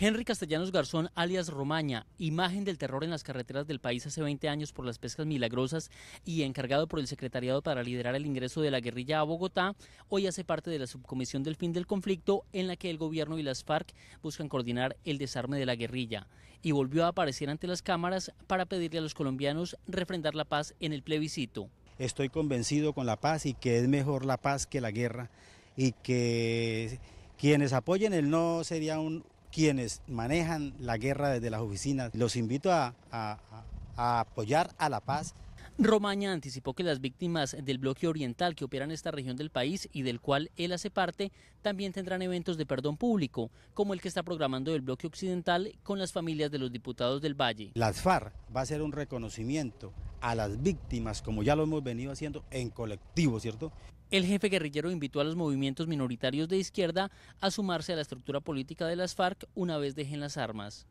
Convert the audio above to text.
Henry Castellanos Garzón, alias Romaña, imagen del terror en las carreteras del país hace 20 años por las pescas milagrosas y encargado por el secretariado para liderar el ingreso de la guerrilla a Bogotá, hoy hace parte de la subcomisión del fin del conflicto en la que el gobierno y las FARC buscan coordinar el desarme de la guerrilla y volvió a aparecer ante las cámaras para pedirle a los colombianos refrendar la paz en el plebiscito. Estoy convencido con la paz y que es mejor la paz que la guerra y que quienes apoyen el no sería un, quienes manejan la guerra desde las oficinas. Los invito a, apoyar a la paz. Romaña anticipó que las víctimas del bloque oriental que operan en esta región del país y del cual él hace parte también tendrán eventos de perdón público, como el que está programando el bloque occidental con las familias de los diputados del Valle. Las FARC va a ser un reconocimiento a las víctimas, como ya lo hemos venido haciendo en colectivo, ¿cierto? El jefe guerrillero invitó a los movimientos minoritarios de izquierda a sumarse a la estructura política de las FARC una vez dejen las armas.